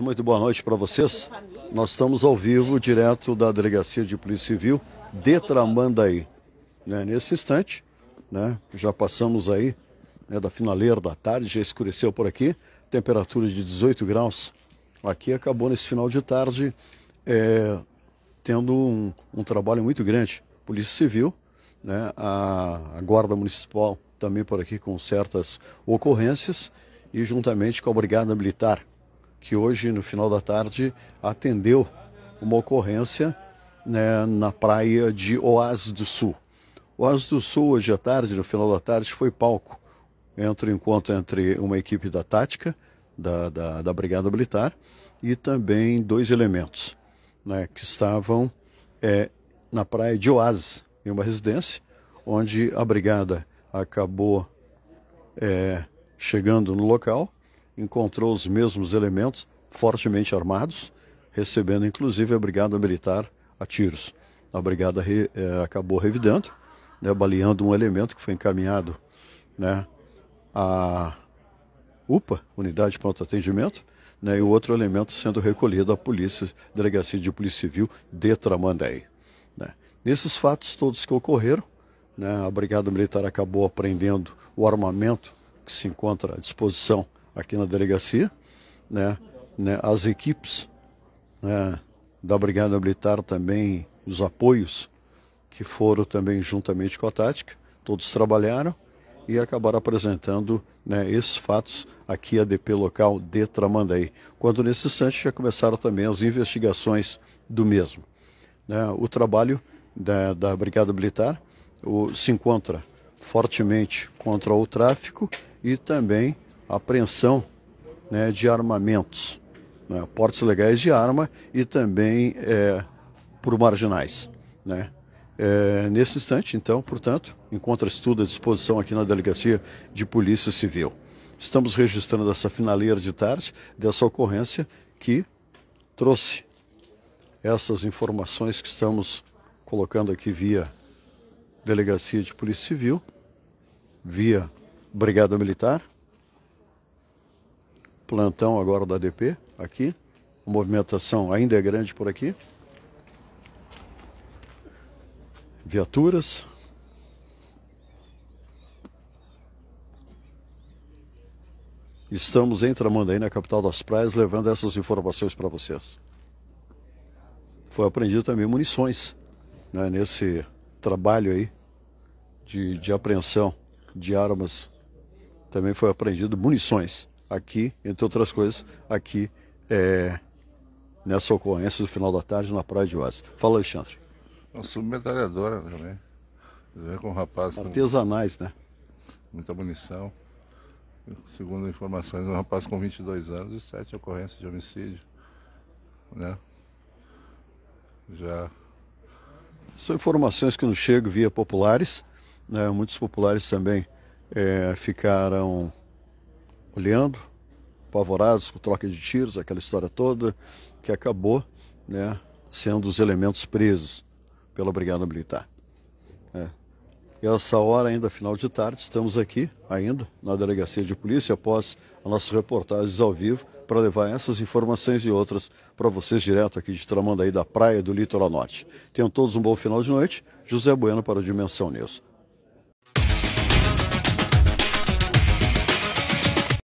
Muito boa noite para vocês. Nós estamos ao vivo, direto da Delegacia de Polícia Civil de Tramandaí. Né, nesse instante, né, já passamos aí né, da finaleira da tarde, já escureceu por aqui, temperatura de 18 graus. Aqui acabou nesse final de tarde é, tendo um, um, trabalho muito grande. Polícia Civil, né, a, a Guarda Municipal também por aqui com certas ocorrências e juntamente com a Brigada Militar que hoje, no final da tarde, atendeu uma ocorrência né, na praia de Oás do Sul. Oás do Sul, hoje à tarde, no final da tarde, foi palco entre o encontro entre uma equipe da Tática, da, da, da Brigada Militar, e também dois elementos né, que estavam é, na praia de Oás, em uma residência, onde a Brigada acabou é, chegando no local encontrou os mesmos elementos fortemente armados, recebendo inclusive a Brigada Militar a tiros. A Brigada re, eh, acabou revidando, né, baleando um elemento que foi encaminhado né, à UPA, Unidade de Pronto Atendimento, né, e o outro elemento sendo recolhido à Polícia, Delegacia de Polícia Civil de Tramandei. Né. Nesses fatos todos que ocorreram, né, a Brigada Militar acabou apreendendo o armamento que se encontra à disposição aqui na delegacia, né? né as equipes né, da Brigada Militar também, os apoios que foram também juntamente com a Tática, todos trabalharam e acabaram apresentando né, esses fatos aqui a DP local de Tramandaí. Quando nesse instante já começaram também as investigações do mesmo. Né, o trabalho da, da Brigada Militar o, se encontra fortemente contra o tráfico e também apreensão né, de armamentos, né, portes legais de arma e também é, por marginais. Né. É, nesse instante, então, portanto, encontra-se tudo à disposição aqui na Delegacia de Polícia Civil. Estamos registrando essa finaleira de tarde dessa ocorrência que trouxe essas informações que estamos colocando aqui via Delegacia de Polícia Civil, via Brigada Militar plantão agora da DP, aqui. A movimentação ainda é grande por aqui. Viaturas. Estamos em Tramandaí, na capital das praias, levando essas informações para vocês. Foi apreendido também munições né, nesse trabalho aí de, de apreensão de armas. Também foi apreendido munições aqui, entre outras coisas, aqui é, nessa ocorrência do final da tarde na Praia de Oásis. Fala, Alexandre. Uma submetralhadora também. Né? Com um rapaz. Artesanais, com... né? Muita munição. Segundo informações, um rapaz com 22 anos e sete ocorrências de homicídio. Né? Já. São informações que nos chegam via populares. Né? Muitos populares também é, ficaram Olhando, apavorados com troca de tiros, aquela história toda, que acabou né, sendo os elementos presos pela Brigada Militar. É. E essa hora, ainda final de tarde, estamos aqui, ainda, na Delegacia de Polícia, após as nossas reportagens ao vivo, para levar essas informações e outras para vocês direto aqui de aí da praia do litoral norte. Tenham todos um bom final de noite. José Bueno para o Dimensão News.